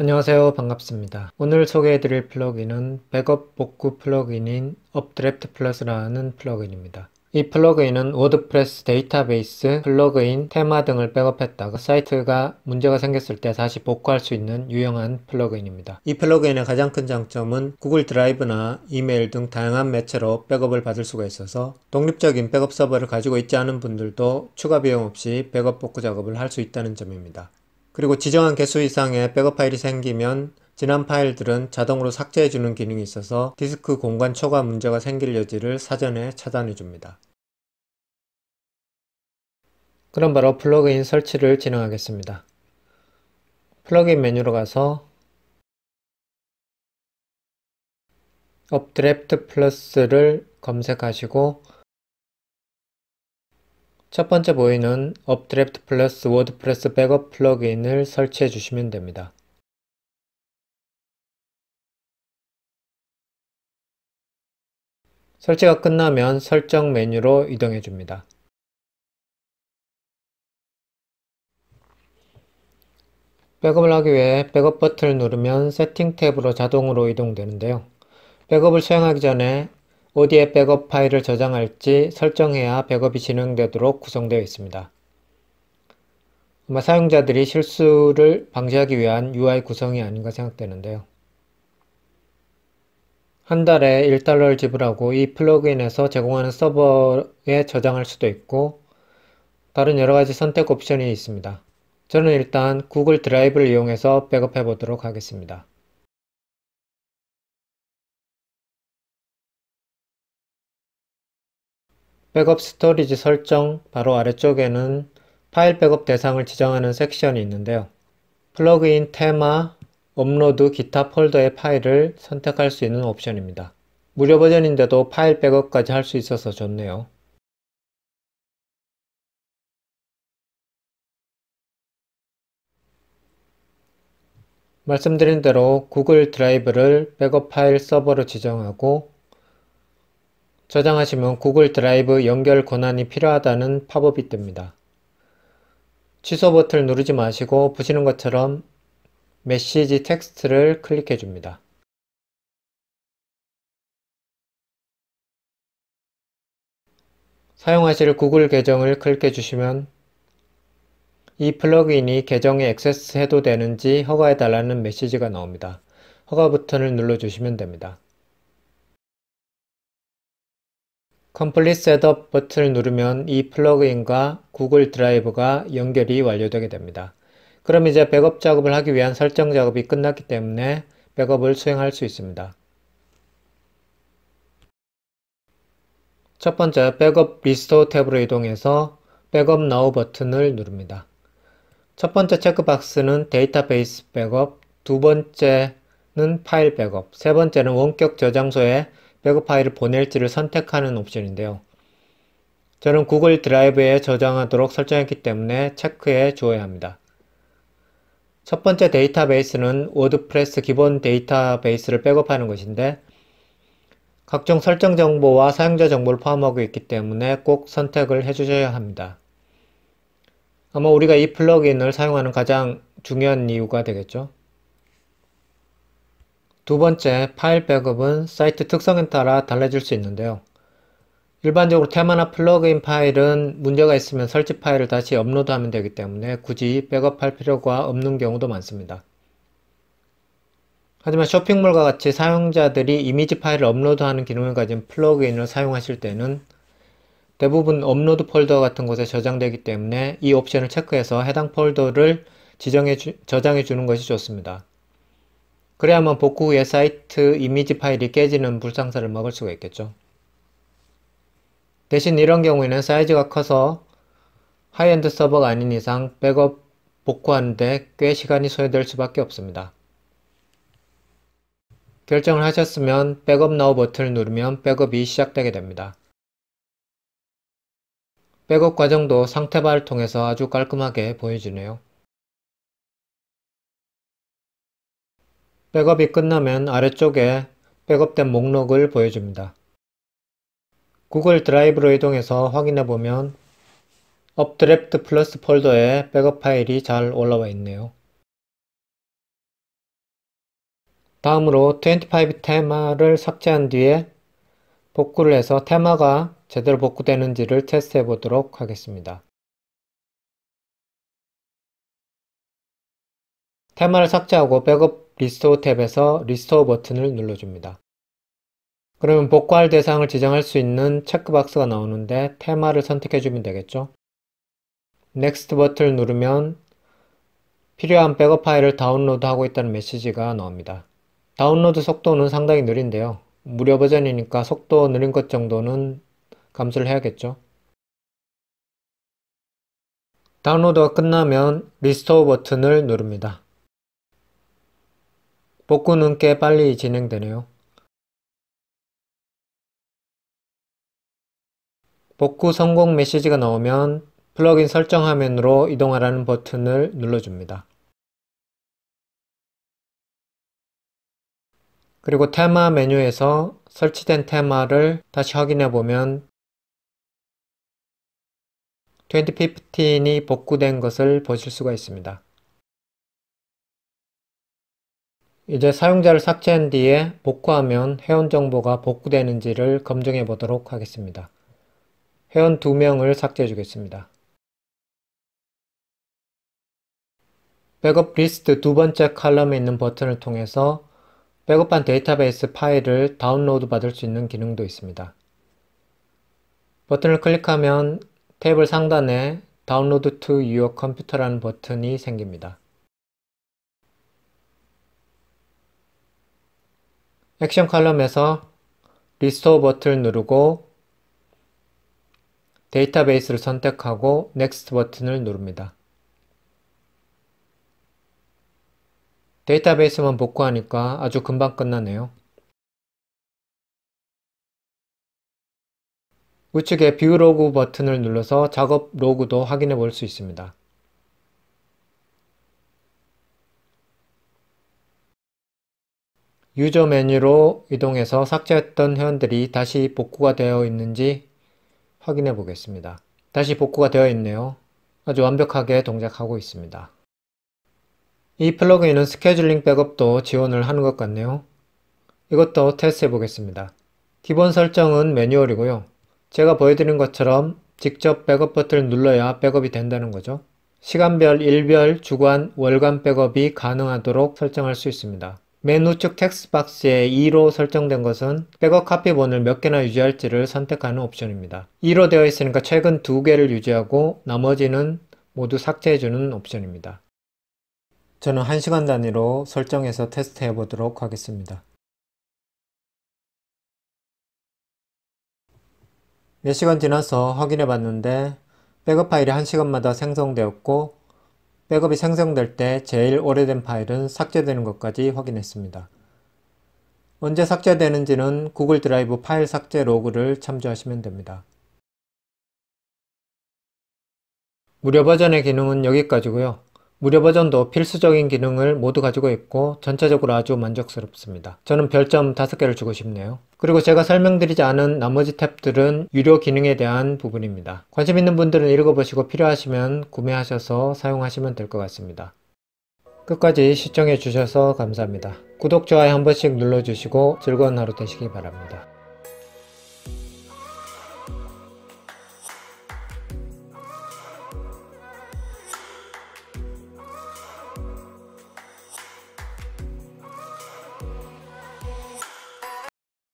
안녕하세요 반갑습니다 오늘 소개해드릴 플러그인은 백업 복구 플러그인인 업드래프트 플러스라는 플러그인입니다 이 플러그인은 워드프레스 데이터베이스, 플러그인, 테마 등을 백업했다가 사이트가 문제가 생겼을 때 다시 복구할 수 있는 유용한 플러그인입니다. 이 플러그인의 가장 큰 장점은 구글 드라이브나 이메일 등 다양한 매체로 백업을 받을 수가 있어서 독립적인 백업 서버를 가지고 있지 않은 분들도 추가 비용 없이 백업 복구 작업을 할 수 있다는 점입니다. 그리고 지정한 개수 이상의 백업 파일이 생기면 지난 파일들은 자동으로 삭제해주는 기능이 있어서 디스크 공간 초과 문제가 생길 여지를 사전에 차단해줍니다. 그럼 바로 플러그인 설치를 진행하겠습니다. 플러그인 메뉴로 가서 업드래프트 플러스를 검색하시고 첫 번째 보이는 업드래프트 플러스 워드프레스 백업 플러그인을 설치해 주시면 됩니다. 설치가 끝나면 설정 메뉴로 이동해 줍니다. 백업을 하기 위해 백업 버튼을 누르면 세팅 탭으로 자동으로 이동되는데요. 백업을 수행하기 전에 어디에 백업 파일을 저장할지 설정해야 백업이 진행되도록 구성되어 있습니다. 아마 사용자들이 실수를 방지하기 위한 UI 구성이 아닌가 생각되는데요. 한 달에 1달러를 지불하고 이 플러그인에서 제공하는 서버에 저장할 수도 있고 다른 여러가지 선택 옵션이 있습니다. 저는 일단 구글 드라이브를 이용해서 백업해 보도록 하겠습니다. 백업 스토리지 설정 바로 아래쪽에는 파일 백업 대상을 지정하는 섹션이 있는데요. 플러그인 테마, 업로드 기타 폴더의 파일을 선택할 수 있는 옵션입니다. 무료 버전인데도 파일 백업까지 할 수 있어서 좋네요. 말씀드린 대로 구글 드라이브를 백업 파일 서버로 지정하고 저장하시면 구글 드라이브 연결 권한이 필요하다는 팝업이 뜹니다. 취소 버튼을 누르지 마시고 보시는 것처럼 메시지 텍스트를 클릭해 줍니다. 사용하실 구글 계정을 클릭해 주시면 이 플러그인이 계정에 액세스해도 되는지 허가해달라는 메시지가 나옵니다. 허가 버튼을 눌러주시면 됩니다. 컴플릿 셋업 버튼을 누르면 이 플러그인과 구글 드라이브가 연결이 완료되게 됩니다. 그럼 이제 백업 작업을 하기 위한 설정 작업이 끝났기 때문에 백업을 수행할 수 있습니다. 첫 번째 백업 리스토어 탭으로 이동해서 백업 나우 버튼을 누릅니다. 첫 번째 체크박스는 데이터베이스 백업, 두 번째는 파일 백업, 세 번째는 원격 저장소에 회고 파일을 보낼지를 선택하는 옵션인데요. 저는 구글 드라이브에 저장하도록 설정했기 때문에 체크해 주어야 합니다. 첫 번째 데이터베이스는 워드프레스 기본 데이터베이스를 백업하는 것인데 각종 설정 정보와 사용자 정보를 포함하고 있기 때문에 꼭 선택을 해주셔야 합니다. 아마 우리가 이 플러그인을 사용하는 가장 중요한 이유가 되겠죠. 두 번째, 파일 백업은 사이트 특성에 따라 달라질 수 있는데요. 일반적으로 테마나 플러그인 파일은 문제가 있으면 설치 파일을 다시 업로드하면 되기 때문에 굳이 백업할 필요가 없는 경우도 많습니다. 하지만 쇼핑몰과 같이 사용자들이 이미지 파일을 업로드하는 기능을 가진 플러그인을 사용하실 때는 대부분 업로드 폴더 같은 곳에 저장되기 때문에 이 옵션을 체크해서 해당 폴더를 지정해 주, 저장해 주는 것이 좋습니다. 그래야만 복구 후에 사이트 이미지 파일이 깨지는 불상사를 막을 수가 있겠죠. 대신 이런 경우에는 사이즈가 커서 하이엔드 서버가 아닌 이상 백업 복구하는데 꽤 시간이 소요될 수밖에 없습니다. 결정을 하셨으면 백업 나우 버튼을 누르면 백업이 시작되게 됩니다. 백업 과정도 상태바를 통해서 아주 깔끔하게 보여지네요. 백업이 끝나면 아래쪽에 백업된 목록을 보여줍니다. 구글 드라이브로 이동해서 확인해 보면 업드래프트 플러스 폴더에 백업 파일이 잘 올라와 있네요. 다음으로 25 테마를 삭제한 뒤에 복구를 해서 테마가 제대로 복구되는지를 테스트해 보도록 하겠습니다. 테마를 삭제하고 백업 리스토어 탭에서 리스토어 버튼을 눌러줍니다. 그러면 복구할 대상을 지정할 수 있는 체크박스가 나오는데 테마를 선택해주면 되겠죠. Next 버튼을 누르면 필요한 백업 파일을 다운로드하고 있다는 메시지가 나옵니다. 다운로드 속도는 상당히 느린데요. 무료 버전이니까 속도 느린 것 정도는 감수를 해야겠죠. 다운로드가 끝나면 리스토어 버튼을 누릅니다. 복구는 꽤 빨리 진행되네요. 복구 성공 메시지가 나오면 플러그인 설정 화면으로 이동하라는 버튼을 눌러줍니다. 그리고 테마 메뉴에서 설치된 테마를 다시 확인해 보면 2015이 복구된 것을 보실 수가 있습니다. 이제 사용자를 삭제한 뒤에 복구하면 회원 정보가 복구되는지를 검증해 보도록 하겠습니다. 회원 2명을 삭제해 주겠습니다. 백업 리스트 두 번째 칼럼에 있는 버튼을 통해서 백업한 데이터베이스 파일을 다운로드 받을 수 있는 기능도 있습니다. 버튼을 클릭하면 테이블 상단에 다운로드 투 유어 컴퓨터라는 버튼이 생깁니다. 액션 칼럼에서 리스토어 버튼을 누르고 데이터베이스를 선택하고 넥스트 버튼을 누릅니다. 데이터베이스만 복구하니까 아주 금방 끝나네요. 우측에 뷰 로그 버튼을 눌러서 작업 로그도 확인해 볼 수 있습니다. 유저 메뉴로 이동해서 삭제했던 회원들이 다시 복구가 되어 있는지 확인해 보겠습니다. 다시 복구가 되어 있네요. 아주 완벽하게 동작하고 있습니다. 이 플러그인은 스케줄링 백업도 지원을 하는 것 같네요. 이것도 테스트해 보겠습니다. 기본 설정은 매뉴얼이고요. 제가 보여드린 것처럼 직접 백업 버튼을 눌러야 백업이 된다는 거죠. 시간별, 일별, 주간, 월간 백업이 가능하도록 설정할 수 있습니다. 맨 우측 텍스트 박스에 2로 설정된 것은 백업 카피본을 몇 개나 유지할지를 선택하는 옵션입니다. 2로 되어 있으니까 최근 2개를 유지하고 나머지는 모두 삭제해주는 옵션입니다. 저는 1시간 단위로 설정해서 테스트해 보도록 하겠습니다. 몇 시간 지나서 확인해 봤는데 백업 파일이 1시간마다 생성되었고 백업이 생성될 때 제일 오래된 파일은 삭제되는 것까지 확인했습니다. 언제 삭제되는지는 구글 드라이브 파일 삭제 로그를 참조하시면 됩니다. 무료 버전의 기능은 여기까지고요. 무료 버전도 필수적인 기능을 모두 가지고 있고 전체적으로 아주 만족스럽습니다. 저는 별점 5개를 주고 싶네요. 그리고 제가 설명드리지 않은 나머지 탭들은 유료 기능에 대한 부분입니다. 관심 있는 분들은 읽어보시고 필요하시면 구매하셔서 사용하시면 될 것 같습니다. 끝까지 시청해 주셔서 감사합니다. 구독, 좋아요 한 번씩 눌러주시고 즐거운 하루 되시기 바랍니다.